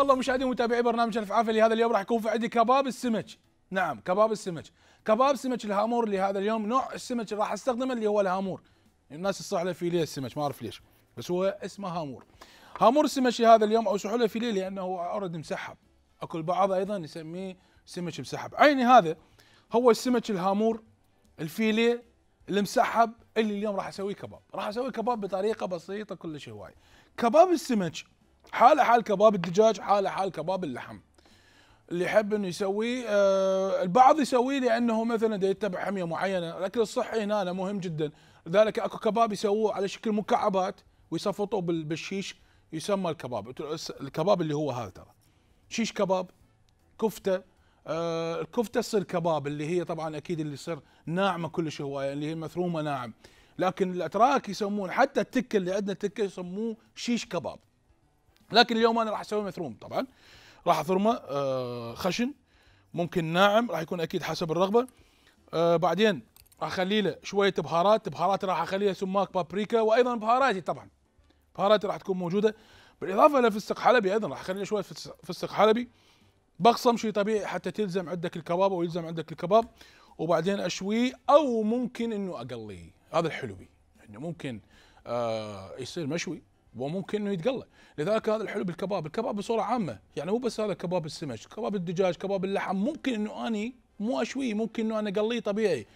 الله مشاهدي ومتابعي برنامج الف عافيه لهذا اليوم راح يكون في عندي كباب السمك نعم كباب السمك كباب سمك الهامور لهذا اليوم نوع السمك اللي راح استخدمه اللي هو الهامور الناس في فيليه السمك ما اعرف ليش بس هو اسمه هامور هامور السمك هذا اليوم او سحوله فيليه لانه هو اوريدي مسحب اكو البعض ايضا يسميه سمك مسحب عيني هذا هو السمك الهامور الفيليه المسحب اللي اليوم راح اسويه كباب راح اسوي كباب بطريقه بسيطه كلش هواي كباب السمك حاله حال كباب الدجاج حاله حال كباب اللحم اللي يحب انه يسويه آه، البعض يسويه لانه مثلا دا يتبع حميه معينه الاكل الصحي هنا أنا مهم جدا لذلك اكو كباب يسووه على شكل مكعبات ويصفطوه بالشيش يسمى الكباب الكباب اللي هو هذا ترى شيش كباب كفته آه الكفته تصير كباب اللي هي طبعا اكيد اللي يصير ناعمه كلش هوايه يعني اللي هي مثرومه ناعم لكن الاتراك يسمون حتى التكه اللي عندنا تكه يسموه شيش كباب لكن اليوم انا راح اسوي مثروم طبعا راح اثرمه آه، خشن ممكن ناعم راح يكون اكيد حسب الرغبه آه، بعدين اخلي له شويه بهارات بهارات راح اخليها سماق بابريكا وايضا بهاراتي طبعا بهاراتي راح تكون موجوده بالاضافه فستق حلبي ايضا راح اخلي له شويه فستق حلبي بقصم شيء طبيعي حتى تلزم عندك الكباب او يلزم عندك الكباب وبعدين اشويه او ممكن انه اقليه هذا الحلو انه ممكن آه يصير مشوي وممكن انه يتقلى لذلك هذا الحلو بالكباب الكباب بصوره عامه يعني مو بس هذا كباب السمك كباب الدجاج كباب اللحم ممكن انه اني مو اشويه ممكن انه انا اقليه طبيعي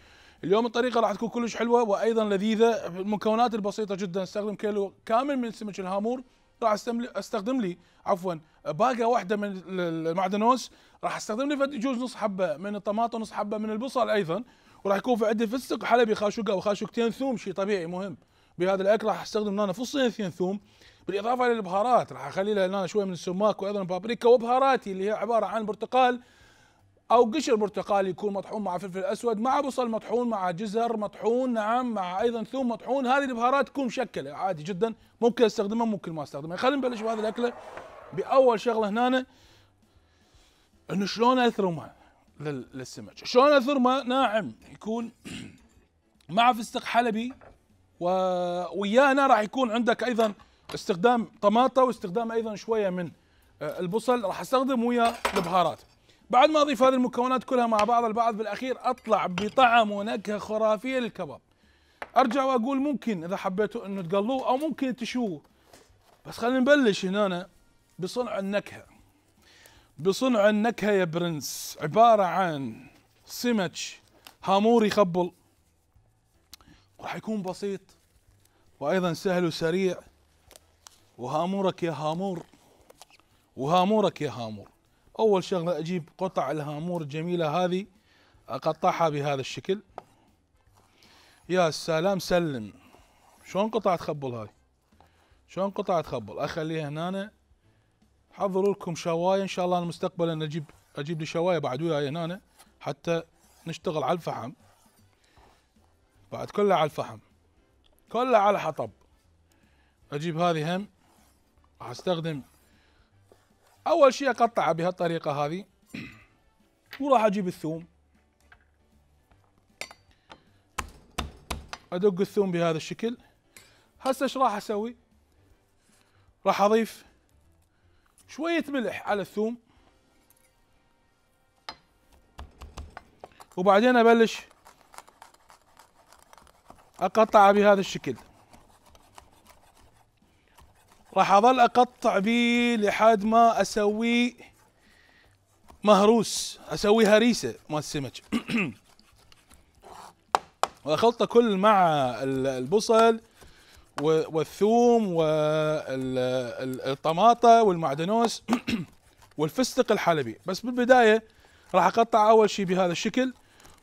اليوم الطريقه راح تكون كلش حلوه وايضا لذيذه المكونات البسيطه جدا استخدم كيلو كامل من سمك الهامور راح استخدم لي عفوا باقه واحده من المعدنوس راح استخدم لي جوز نص حبه من الطماطم ونص حبه من البصل ايضا وراح يكون في عندي فستق حلبي خاشوقه او خاشوقتين ثوم شيء طبيعي مهم بهذا الاكل راح استخدم فصين اثنين ثوم بالاضافه الى البهارات راح اخلي لها هنا شويه من السماك وايضا البابريكا وبهاراتي اللي هي عباره عن برتقال او قشر برتقال يكون مطحون مع فلفل اسود مع بصل مطحون مع جزر مطحون نعم مع ايضا ثوم مطحون هذه البهارات تكون مشكله عادي جدا ممكن استخدمها ممكن ما استخدمها خلينا نبلش بهذه الاكله باول شغله هنا انه شلون اثرمه للسمك شلون اثرمه ناعم يكون مع فستق حلبي ويانا راح يكون عندك ايضا استخدام طماطه واستخدام ايضا شويه من آه، البصل راح استخدم ويا البهارات بعد ما اضيف هذه المكونات كلها مع بعض البعض بالاخير اطلع بطعم ونكهه خرافيه للكباب ارجع واقول ممكن اذا حبيتوا انه تقلوه او ممكن تشوه بس خلينا نبلش هنا بصنع النكهه بصنع النكهه يا برنس عباره عن سمك هامور يخبل راح يكون بسيط وايضا سهل وسريع وهامورك يا هامور وهامورك يا هامور اول شغله اجيب قطع الهامور الجميله هذه اقطعها بهذا الشكل يا سلام سلم شلون قطعة تخبل هاي شلون قطعة تخبل اخليها هنا حضروا لكم شوايه ان شاء الله المستقبل مستقبلا اجيب اجيب لي شوايه بعد وياي هنا حتى نشتغل على الفحم بعد كلها على الفحم كلها على حطب اجيب هذه هم راح استخدم اول شيء اقطعها بهالطريقه هذه وراح اجيب الثوم ادق الثوم بهذا الشكل هسه ايش راح اسوي راح اضيف شويه ملح على الثوم وبعدين ابلش اقطع بهذا الشكل راح اظل اقطع بيه لحد ما اسوي مهروس اسوي هريسه مال السمك واخلطه كل مع البصل والثوم والطماطه والمعدنوس والفستق الحلبي بس بالبدايه راح اقطع اول شيء بهذا الشكل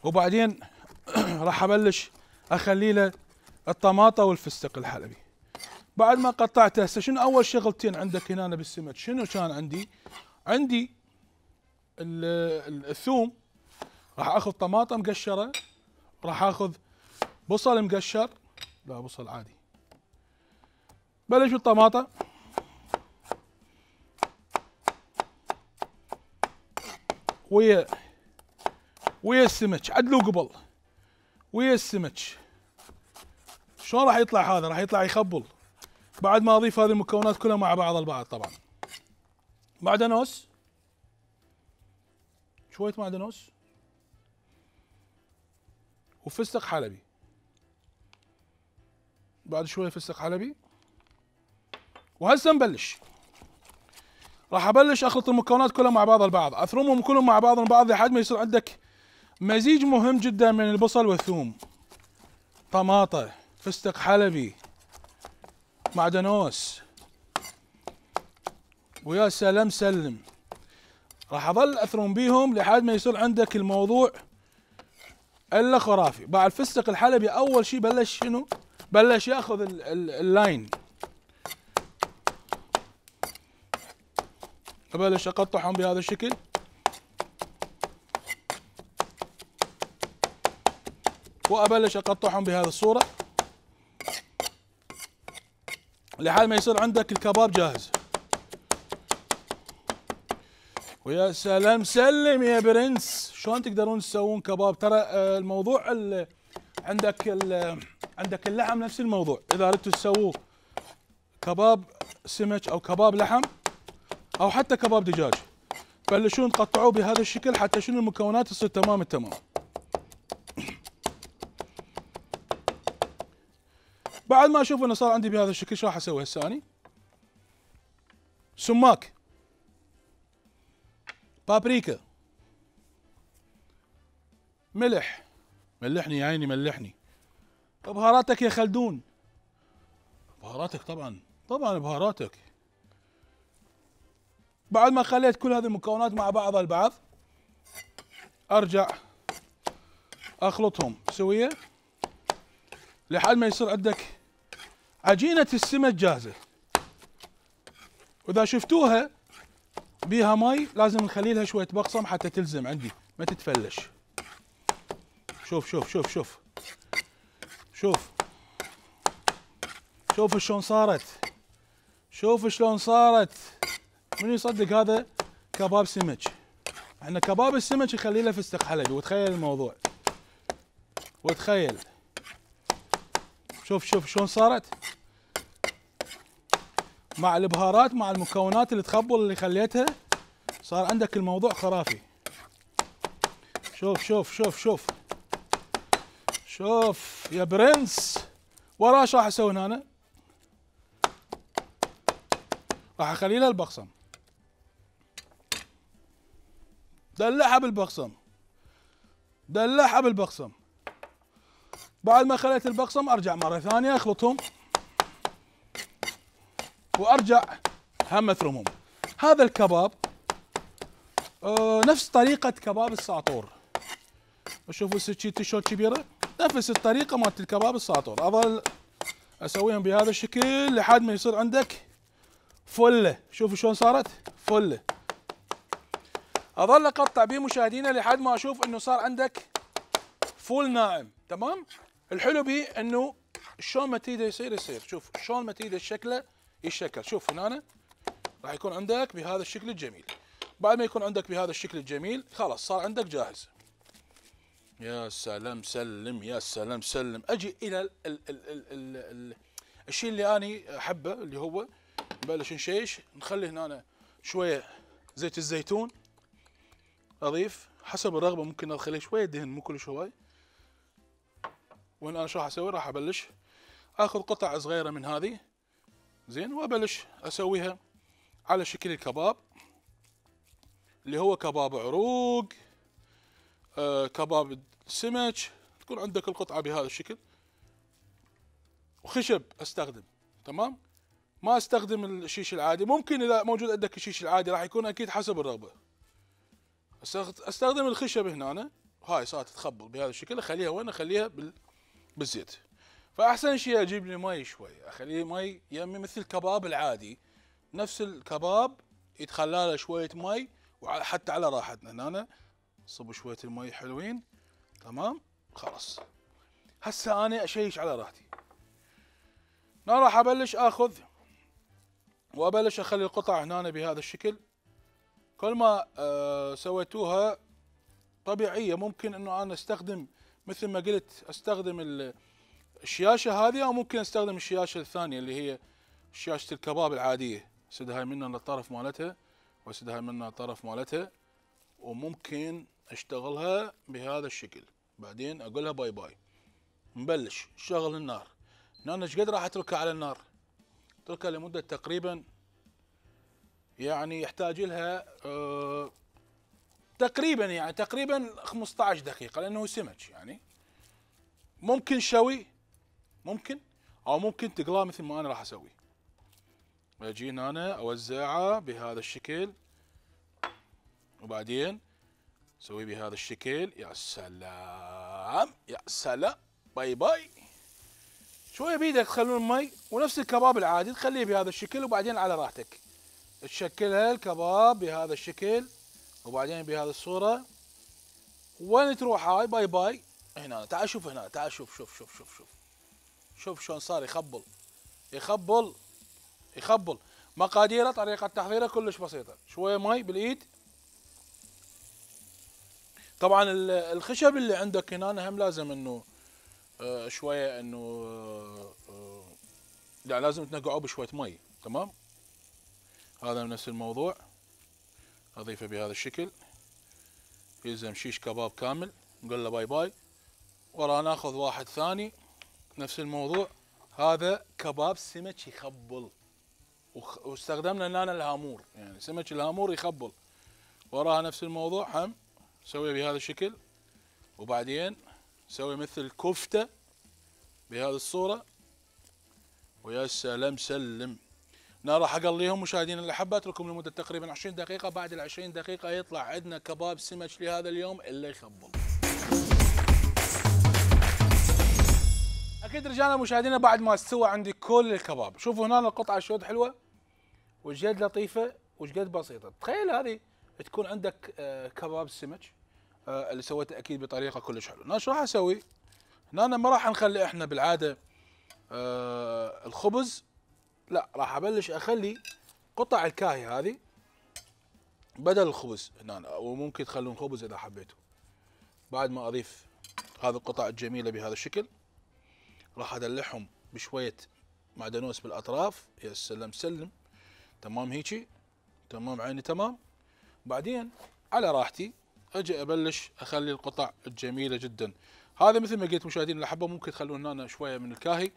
وبعدين راح ابلش اخلي له الطماطه والفستق الحلبي بعد ما قطعته هسه شنو اول شغلتين عندك هنا بالسمك شنو كان عندي عندي الثوم راح اخذ طماطم مقشره راح اخذ بصل مقشر لا بصل عادي بلش الطماطة ويا ويا السمك عدلوا قبل ويا السمك شلون راح يطلع هذا راح يطلع يخبل بعد ما اضيف هذه المكونات كلها مع بعض البعض طبعا معدنوس شويه معدنوس وفستق حلبي بعد شويه فستق حلبي وهسه نبلش راح ابلش اخلط المكونات كلها مع بعض البعض اثرمهم كلهم مع بعض البعض لحد ما يصير عندك مزيج مهم جدا من البصل والثوم طماطة فستق حلبي معدنوس ويا سلام سلم راح اظل اثرم بيهم لحد ما يصير عندك الموضوع الا خرافي بعد الفستق الحلبي اول شيء بلش شنو بلش ياخذ اللاين بلش اقطعهم بهذا الشكل وابلش اقطعهم بهذه الصوره لحال ما يصير عندك الكباب جاهز ويا سلام سلم يا برنس شلون تقدرون تسوون كباب ترى آه، الموضوع عندك عندك اللحم نفس الموضوع اذا اردتوا تسووا كباب سمك او كباب لحم او حتى كباب دجاج بلشون تقطعوه بهذا الشكل حتى شنو المكونات تصير تمام التمام بعد ما اشوف انه صار عندي بهذا الشكل شو راح اسوي هسه اني؟ سماك بابريكا ملح ملحني يا عيني ملحني بهاراتك يا خلدون بهاراتك طبعا طبعا بهاراتك بعد ما خليت كل هذه المكونات مع بعضها البعض ارجع اخلطهم سويه لحد ما يصير عندك عجينة السمك جاهزة وإذا شفتوها بيها مي لازم نخلي لها شوية بقصم حتى تلزم عندي ما تتفلش شوف شوف شوف شوف شوف شوف شلون صارت شوف شلون صارت من يصدق هذا كباب سمك احنا كباب السمك يخلي له فستق حلبي وتخيل الموضوع وتخيل شوف شوف شلون صارت مع البهارات مع المكونات اللي تخبل اللي خليتها صار عندك الموضوع خرافي شوف شوف شوف شوف شوف يا برنس وراه ايش راح اسوي هنا راح اخلي له البقسم دلعها بالبقسم دلعها بالبقسم بعد ما خليت البقسم ارجع مره ثانيه اخلطهم وارجع هم رموم هذا الكباب آه، نفس طريقه كباب الساطور شوفوا سكيتي شلون كبيره نفس الطريقه مالت الكباب الساطور اظل اسويهم بهذا الشكل لحد ما يصير عندك فله شوفوا شلون صارت فله اظل اقطع به مشاهدينا لحد ما اشوف انه صار عندك فول ناعم تمام الحلو بيه انه شلون ما تيده يصير يصير شوف شلون ما تيده شكله الشكل شوف هنا أنا راح يكون عندك بهذا الشكل الجميل بعد ما يكون عندك بهذا الشكل الجميل خلاص صار عندك جاهز يا سلام سلم يا سلام سلم اجي الى ال ال ال ال ال ال الشيء اللي اني احبه اللي هو نبلش نشيش نخلي هنا أنا شويه زيت الزيتون اضيف حسب الرغبه ممكن ادخل شويه دهن مو كل شوي وانا شو راح اسوي راح ابلش اخذ قطع صغيره من هذه زين وابلش اسويها على شكل الكباب اللي هو كباب عروق آه كباب سمك تكون عندك القطعه بهذا الشكل وخشب استخدم تمام ما استخدم الشيش العادي ممكن اذا موجود عندك الشيش العادي راح يكون اكيد حسب الرغبه استخدم الخشب هنا هاي صارت تخبل بهذا الشكل اخليها وين اخليها بال... بالزيت فاحسن شيء اجيب لي مي شوي اخليه مي يمي يعني مثل الكباب العادي نفس الكباب يتخلى له شويه مي وحتى على راحتنا هنا صب شويه المي حلوين تمام خلاص هسه انا اشيش على راحتي انا راح ابلش اخذ وابلش اخلي القطع هنا بهذا الشكل كل ما أه سويتوها طبيعيه ممكن انه انا استخدم مثل ما قلت استخدم الشياشه هذه او ممكن استخدم الشياشه الثانيه اللي هي شياشه الكباب العاديه سد هاي منها الطرف مالتها وسد هاي منها الطرف مالتها وممكن اشتغلها بهذا الشكل بعدين أقولها باي باي نبلش شغل النار انا ايش قد راح اتركها على النار اتركها لمده تقريبا يعني يحتاج لها أه تقريبا يعني تقريبا 15 دقيقه لانه سمك يعني ممكن شوي ممكن او ممكن تقلاه مثل ما انا راح اسوي اجي هنا اوزعه بهذا الشكل وبعدين اسويه بهذا الشكل يا سلام يا سلام باي باي شويه بيدك تخلون المي ونفس الكباب العادي تخليه بهذا الشكل وبعدين على راحتك تشكلها الكباب بهذا الشكل وبعدين بهذه الصوره وين تروح هاي باي باي هنا تعال شوف هنا تعال شوف شوف شوف شوف شوف شوف شلون صار يخبل يخبل يخبل مقاديره طريقه تحضيره كلش بسيطه شويه مي بالايد طبعا الخشب اللي عندك هنا هم لازم انه آه، شويه انه آه، آه، لازم تنقعوه بشويه مي تمام هذا نفس الموضوع اضيفه بهذا الشكل يلزم شيش كباب كامل نقول له باي باي ورا ناخذ واحد ثاني نفس الموضوع هذا كباب سمك يخبل واستخدمنا هنا الهامور يعني سمك الهامور يخبل وراها نفس الموضوع هم سويه بهذا الشكل وبعدين سوي مثل كفته بهذه الصوره ويا سلام سلم انا راح اقليهم اللي الاحبه اتركهم لمده تقريبا 20 دقيقه بعد ال 20 دقيقه يطلع عندنا كباب سمك لهذا اليوم اللي يخبل اكيد رجعنا مشاهدينا بعد ما استوى عندي كل الكباب شوفوا هنا القطعه شلون حلوه وشقد لطيفه وشقد بسيطه تخيل هذه تكون عندك آه، كباب سمك آه، اللي سويته اكيد بطريقه كلش حلوه انا شو راح اسوي هنا ما راح نخلي احنا بالعاده آه، الخبز لا راح ابلش اخلي قطع الكاهي هذه بدل الخبز هنا وممكن تخلون خبز اذا حبيتوا بعد ما اضيف هذه القطع الجميله بهذا الشكل راح ادلعهم بشويه معدنوس بالاطراف يا سلم سلم تمام هيجي تمام عيني تمام بعدين على راحتي اجي ابلش اخلي القطع الجميله جدا هذا مثل ما قلت مشاهدين الاحبه ممكن تخلون هنا شويه من الكاهي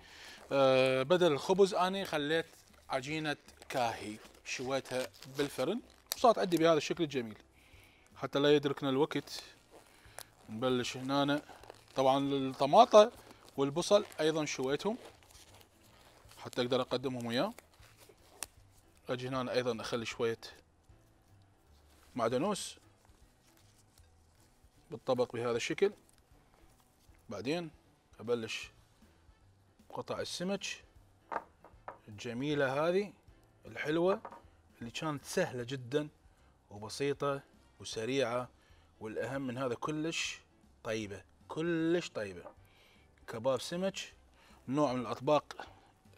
أه بدل الخبز انا خليت عجينه كاهي شويتها بالفرن وصارت عندي بهذا الشكل الجميل حتى لا يدركنا الوقت نبلش هنا طبعا الطماطه والبصل ايضا شويتهم حتى اقدر اقدمهم وياه اجي هنا ايضا اخلي شويه معدنوس بالطبق بهذا الشكل بعدين ابلش قطع السمك الجميله هذه الحلوه اللي كانت سهله جدا وبسيطه وسريعه والاهم من هذا كلش طيبه كلش طيبه كباب سمك نوع من الاطباق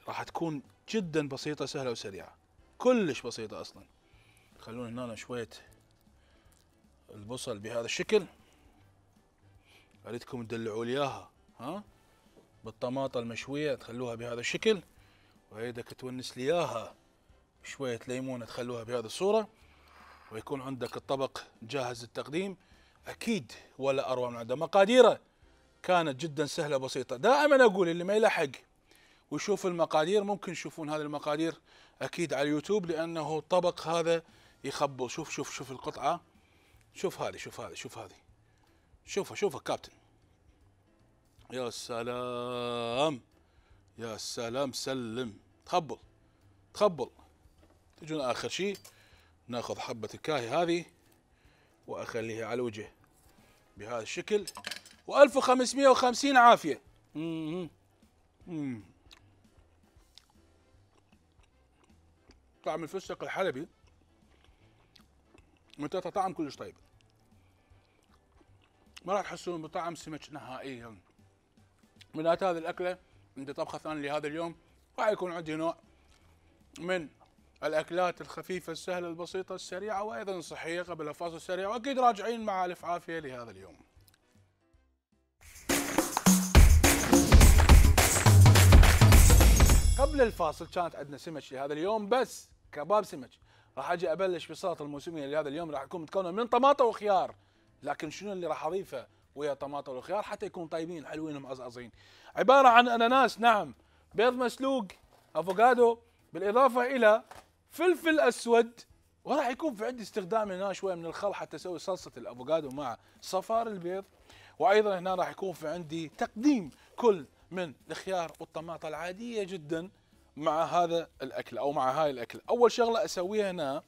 راح تكون جدا بسيطه سهله وسريعه كلش بسيطه اصلا خلونا هنا شويه البصل بهذا الشكل اريدكم تدلعوا لي اياها ها بالطماطه المشويه تخلوها بهذا الشكل واريدك تونس لي اياها شويه ليمونه تخلوها بهذه الصوره ويكون عندك الطبق جاهز للتقديم اكيد ولا اروع من عنده مقاديره كانت جدا سهلة بسيطة دائما أقول اللي ما يلحق ويشوف المقادير ممكن يشوفون هذه المقادير أكيد على اليوتيوب لأنه طبق هذا يخبل شوف شوف شوف القطعة شوف هذه شوف هذه شوف هذه شوفها شوفها كابتن يا سلام يا سلام سلم تخبل تخبل تجون آخر شيء ناخذ حبة الكاهي هذه وأخليها على الوجه بهذا الشكل و1550 عافيه طعم الفستق الحلبي منتهى طعم كلش طيب ما راح تحسون بطعم سمك نهائيا من هذه الاكله عندي طبخه ثانيه لهذا اليوم راح يكون عندي نوع من الاكلات الخفيفه السهله البسيطه السريعه وايضا الصحيه قبل الفاصل السريع واكيد راجعين مع الف عافيه لهذا اليوم قبل الفاصل كانت عندنا سمك لهذا اليوم بس كباب سمك راح اجي ابلش بالسلطه الموسميه لهذا اليوم راح يكون متكونه من طماطه وخيار لكن شنو اللي راح اضيفه ويا طماطه والخيار حتى يكون طيبين حلوين ومعزعزين عباره عن اناناس نعم بيض مسلوق افوكادو بالاضافه الى فلفل اسود وراح يكون في عندي استخدام هنا شويه من الخل حتى اسوي صلصه الافوكادو مع صفار البيض وايضا هنا راح يكون في عندي تقديم كل من الخيار والطماطه العاديه جدا مع هذا الاكل او مع هاي الاكل اول شغله اسويها هنا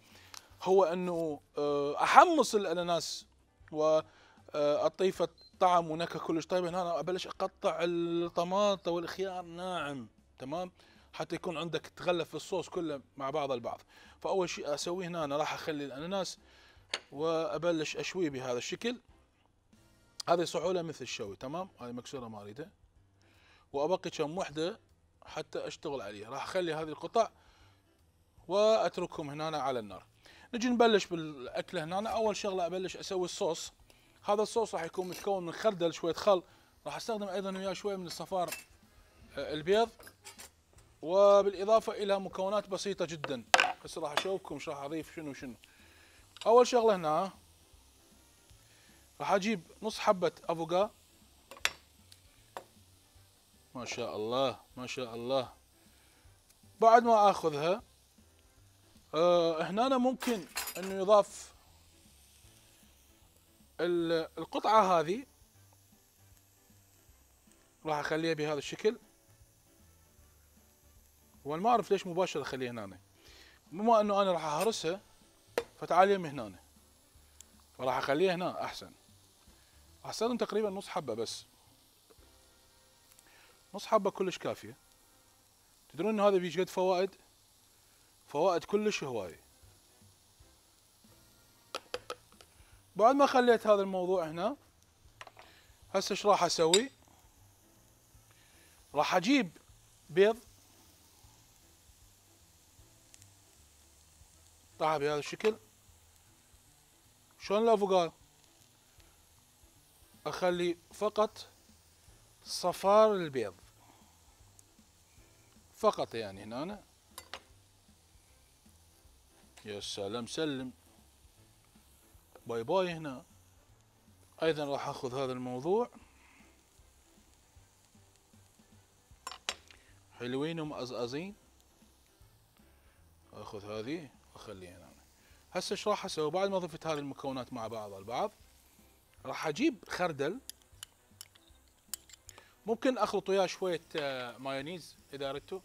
هو انه آه، احمص الاناناس واطيفه طعم ونكهه كلش طيبه هنا ابلش اقطع الطماطه والخيار ناعم تمام حتى يكون عندك تغلف الصوص كله مع بعض البعض فاول شيء اسويه هنا انا راح اخلي الاناناس وابلش اشويه بهذا الشكل هذه صحوله مثل الشوي تمام هذه مكسوره ما اريدها وابقي كم وحده حتى اشتغل عليه راح اخلي هذه القطع واتركهم هنا على النار نجي نبلش بالاكله هنا اول شغله ابلش اسوي الصوص هذا الصوص راح يكون متكون من خردل شويه خل راح استخدم ايضا وياه شويه من الصفار آه، البيض وبالاضافه الى مكونات بسيطه جدا هسه راح اشوفكم شو راح اضيف شنو شنو اول شغله هنا راح اجيب نص حبه افوكادو ما شاء الله ما شاء الله بعد ما اخذها أه هنا ممكن انه يضاف القطعة هذه راح اخليها بهذا الشكل وانا ما اعرف ليش مباشرة اخليها هنا بما انه انا راح اهرسها فتعال يم هنا فراح اخليها هنا احسن احسن تقريبا نص حبة بس نص حبه كلش كافيه تدرون ان هذا فيه قد فوائد فوائد كلش هوايه بعد ما خليت هذا الموضوع هنا هسه ايش راح اسوي راح اجيب بيض طاحه بهذا الشكل شلون الافوكادو اخلي فقط صفار البيض فقط يعني هنا يا سلام سلم باي باي هنا ايضا راح اخذ هذا الموضوع حلوين ومأزأزين اخذ هذه واخليها هنا هسه ايش راح اسوي بعد ما ضفت هذه المكونات مع بعض البعض راح اجيب خردل ممكن اخلط وياه شويه آه، مايونيز اذا اردتوا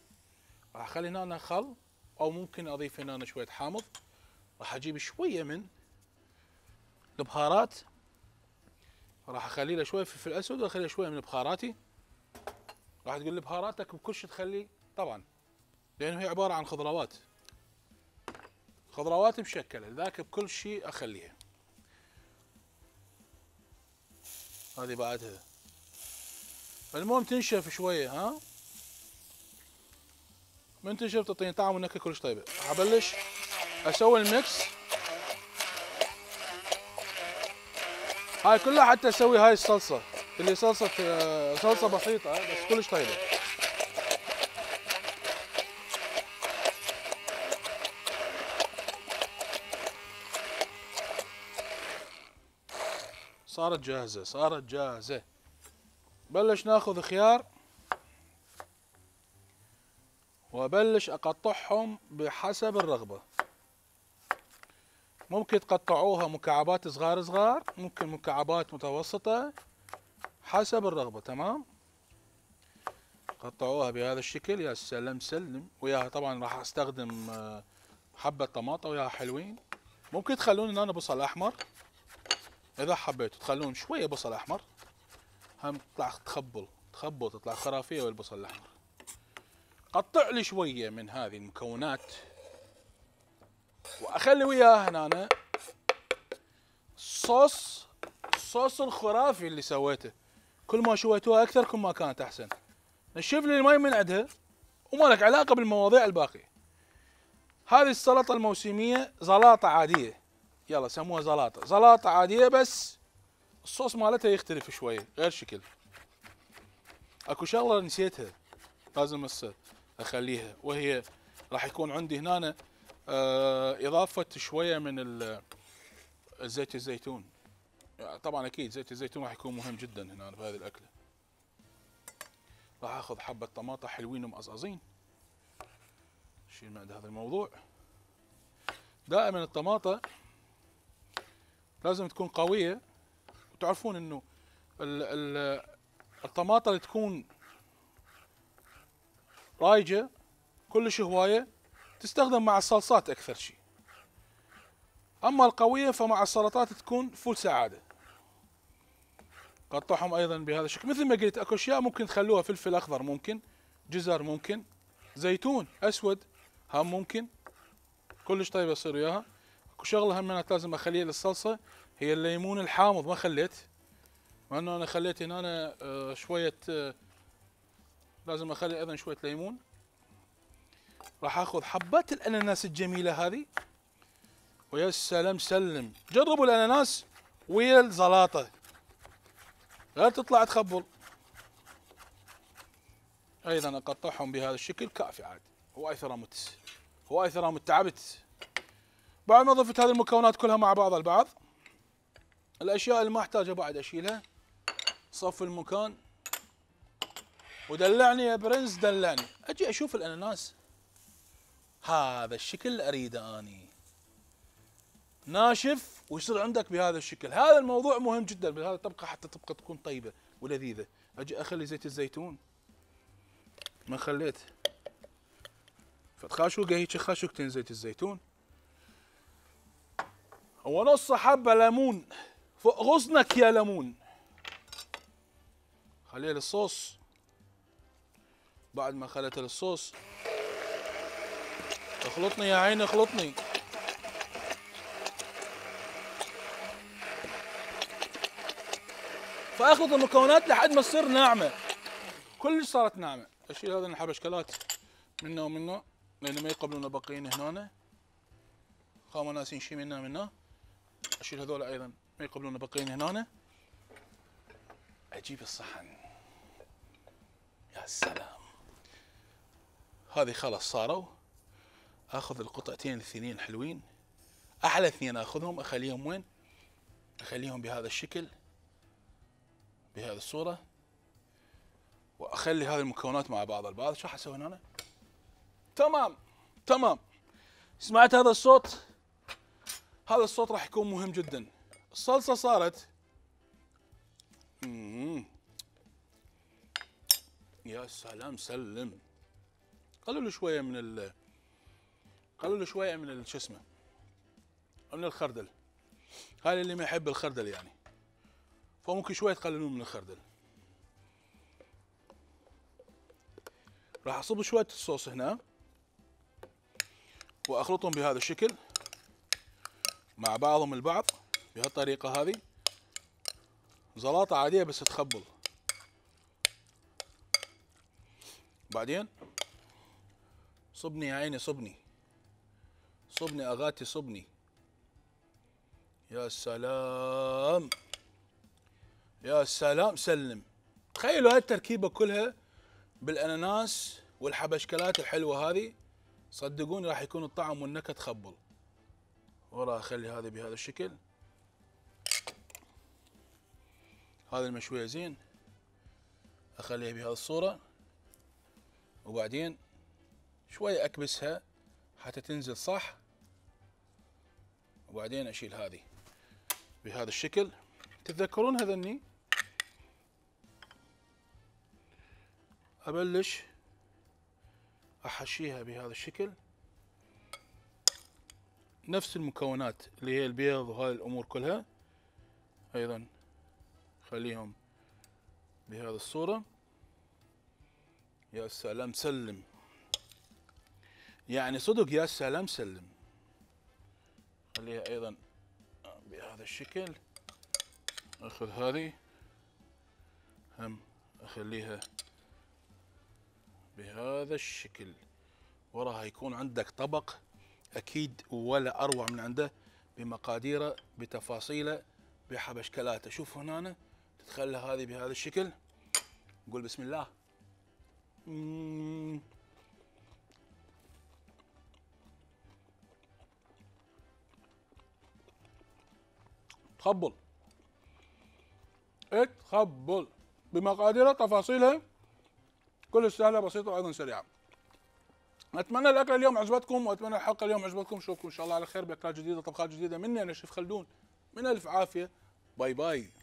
راح اخلي هنا خل او ممكن اضيف هنا شويه حامض راح اجيب شويه من البهارات راح اخلي له شويه فلفل اسود واخلي شويه من بهاراتي راح تقول لي بهاراتك بكل شيء تخلي طبعا لانه هي عباره عن خضروات خضروات مشكله لذلك بكل شيء اخليها هذه بعدها المهم تنشف شويه ها من تنشف تعطيني طعم ونكهه كلش طيبه ابلش اسوي الميكس هاي كلها حتى اسوي هاي الصلصه اللي صلصه صلصه بسيطه بس كلش طيبه صارت جاهزه صارت جاهزه بلش ناخذ خيار وابلش اقطعهم بحسب الرغبة ممكن تقطعوها مكعبات صغار صغار ممكن مكعبات متوسطة حسب الرغبة تمام قطعوها بهذا الشكل يا سلم سلم وياها طبعا راح استخدم آه، حبة طماطة وياها حلوين ممكن تخلون هنا بصل احمر اذا حبيتوا تخلون شوية بصل احمر هم تطلع تخبل تخبل تطلع خرافيه والبصل الاحمر قطع لي شويه من هذه المكونات واخلي وياه هنا أنا صوص الصوص الخرافي اللي سويته كل ما شويتوها اكثر كل ما كانت احسن نشف لي المي من عندها وما لك علاقه بالمواضيع الباقيه هذه السلطه الموسميه زلاطه عاديه يلا سموها زلاطه زلاطه عاديه بس الصوص مالتها يختلف شويه غير شكل اكو شغله نسيتها لازم هسه اخليها وهي راح يكون عندي هنا آه اضافه شويه من زيت الزيتون طبعا اكيد زيت الزيتون راح يكون مهم جدا هنا هذه الاكله راح اخذ حبه طماطم حلوين ومقصقزين شيل من هذا الموضوع دائما الطماطه لازم تكون قويه تعرفون انه الطماطه اللي تكون رايجه كلش هوايه تستخدم مع الصلصات اكثر شيء اما القويه فمع السلطات تكون فول سعاده قطعهم ايضا بهذا الشكل مثل ما قلت اكو اشياء ممكن تخلوها فلفل اخضر ممكن جزر ممكن زيتون اسود هم ممكن كلش طيب يصير وياها اكو شغله هم لازم اخليها للصلصه هي الليمون الحامض ما خليت مع انه انا خليت هنا أنا آه، شويه آه، لازم اخلي ايضا شويه ليمون راح اخذ حبات الاناناس الجميله هذه ويا سلام سلم جربوا الاناناس ويا الزلاطه لا تطلع تخبل ايضا اقطعهم بهذا الشكل كافي عاد هواي ترى مت هواي تعبت بعد ما ضفت هذه المكونات كلها مع بعض البعض الاشياء اللي ما احتاجها بعد اشيلها صف المكان ودلعني يا برنس دلعني اجي اشوف الاناناس هذا الشكل اللي اريده اني ناشف ويصير عندك بهذا الشكل هذا الموضوع مهم جدا بهذا الطبقه حتى تبقى تكون طيبه ولذيذه اجي اخلي زيت الزيتون ما خليت فتخاشوقه هيك خاشوقتين زيت الزيتون ونص حبه ليمون فوق غصنك يا ليمون خليها للصوص بعد ما خلت للصوص اخلطني يا عيني اخلطني فاخلط المكونات لحد ما تصير ناعمه كلش صارت ناعمه اشيل هذا الحبشكلات منه ومنه لان ما يقبلون باقيين هنا خاموا ناسين شي منه ومنه اشيل هذول ايضا ما يقبلون بقين هنا اجيب الصحن يا سلام هذه خلاص صاروا اخذ القطعتين الثنين حلوين احلى اثنين اخذهم اخليهم وين اخليهم بهذا الشكل بهذه الصوره واخلي هذه المكونات مع بعض البعض شو حسوي هنا تمام تمام سمعت هذا الصوت هذا الصوت راح يكون مهم جدا الصلصه صارت مم. يا سلام سلم قللوا شويه من ال قللوا شويه من شو اسمه من الخردل هاي اللي ما يحب الخردل يعني فممكن شويه تقللون من الخردل راح اصب شويه الصوص هنا واخلطهم بهذا الشكل مع بعضهم البعض بهالطريقة هذه زلاطة عادية بس تخبل بعدين صبني يا عيني صبني صبني أغاتي صبني يا سلام يا سلام سلم تخيلوا هالتركيبة كلها بالأناناس والحبشكلات الحلوة هذه صدقوني راح يكون الطعم والنكهة تخبل وراح اخلي هذه بهذا الشكل هذه المشوية زين اخليها بهذه الصورة وبعدين شوية اكبسها حتى تنزل صح وبعدين اشيل هذه بهذا الشكل تتذكرون هذني ابلش احشيها بهذا الشكل نفس المكونات اللي هي البيض وهاي الامور كلها ايضا خليهم بهذه الصورة يا سلام سلم يعني صدق يا سلام سلم خليها ايضا بهذا الشكل اخذ هذه هم اخليها بهذا الشكل وراها يكون عندك طبق اكيد ولا اروع من عنده بمقاديره بتفاصيله اشكالاته شوف هنا تخلي هذه بهذا الشكل نقول بسم الله تخبل إيه؟ تخبل اتخبل بمقاديرها تفاصيلها كل سهله بسيطه وايضا سريعه اتمنى الاكل اليوم عجبتكم واتمنى الحلقه اليوم عجبتكم اشوفكم ان شاء الله على خير باكلات جديده طبخات جديده مني انا شيف خلدون من الف عافيه باي باي